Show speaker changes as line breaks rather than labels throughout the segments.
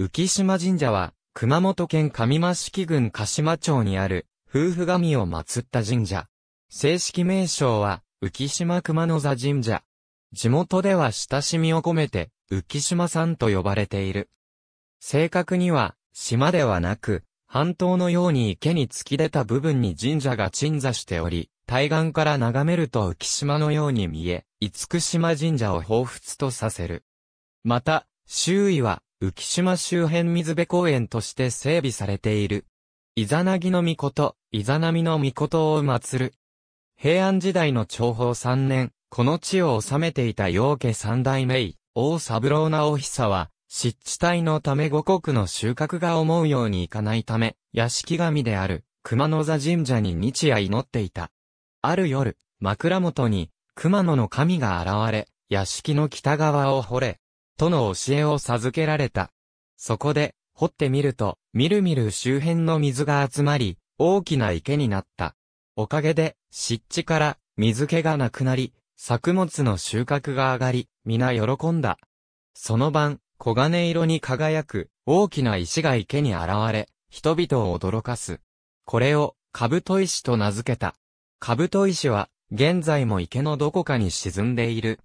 浮島神社は、熊本県上益城郡鹿島町にある、夫婦神を祀った神社。正式名称は、浮島熊野座神社。地元では親しみを込めて、浮島さんと呼ばれている。正確には、島ではなく、半島のように池に突き出た部分に神社が鎮座しており、対岸から眺めると浮島のように見え、厳島神社を彷彿とさせる。また、周囲は浮島周辺水辺公園として整備されている。イザナギの御事、イザナミの御事を祀る。平安時代の長宝三年、この地を治めていた陽家三代目、王三郎直久は、湿地帯のため五国の収穫が思うようにいかないため、屋敷神である、熊野座神社に日夜祈っていた。ある夜、枕元に、熊野の神が現れ、屋敷の北側を掘れ、との教えを授けられた。そこで、掘ってみると、みるみる周辺の水が集まり、大きな池になった。おかげで、湿地から水気がなくなり、作物の収穫が上がり、皆喜んだ。その晩、黄金色に輝く、大きな石が池に現れ、人々を驚かす。これを、カブト石と名付けた。カブト石は、現在も池のどこかに沈んでいる。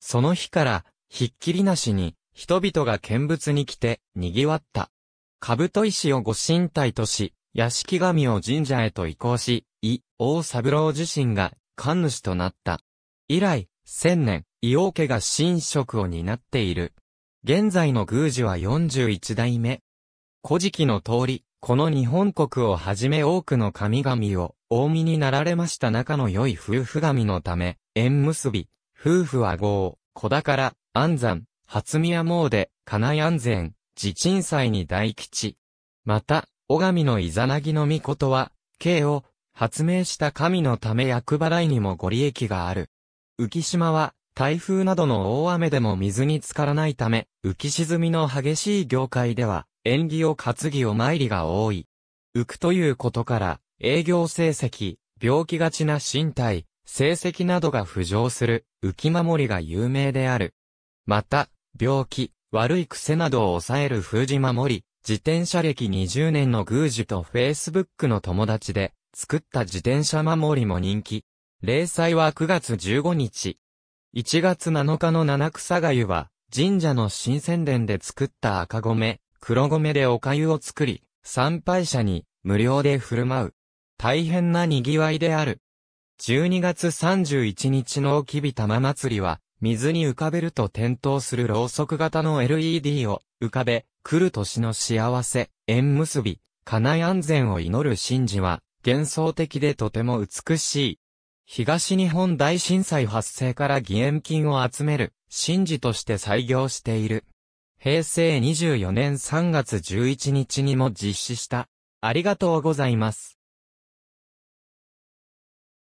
その日から、ひっきりなしに、人々が見物に来て、賑わった。兜石をご神体とし、屋敷神を神社へと移行し、伊、王三郎自身が、神主となった。以来、千年、伊王家が神職を担っている。現在の宮司は41代目。古事記の通り、この日本国をはじめ多くの神々を、大見になられました仲の良い夫婦神のため、縁結び、夫婦は合を、子ら、安山、初宮詣、金井安全、地鎮祭に大吉。また、小神のイザナギの御事は、慶を発明した神のため役払いにもご利益がある。浮島は、台風などの大雨でも水に浸からないため、浮沈みの激しい業界では、縁起を担ぎお参りが多い。浮くということから、営業成績、病気がちな身体、成績などが浮上する、浮き守りが有名である。また、病気、悪い癖などを抑える封じ守り、自転車歴20年の宮司と Facebook の友達で、作った自転車守りも人気。例祭は9月15日。1月7日の七草粥は、神社の新鮮殿で作った赤米、黒米でお粥を作り、参拝者に無料で振る舞う。大変な賑わいである。12月31日のおきび玉祭りは、水に浮かべると点灯するろうそく型の LED を浮かべ、来る年の幸せ、縁結び、家内安全を祈る神事は、幻想的でとても美しい。東日本大震災発生から義援金を集める神事として採用している。平成24年3月11日にも実施した。ありがとうございます。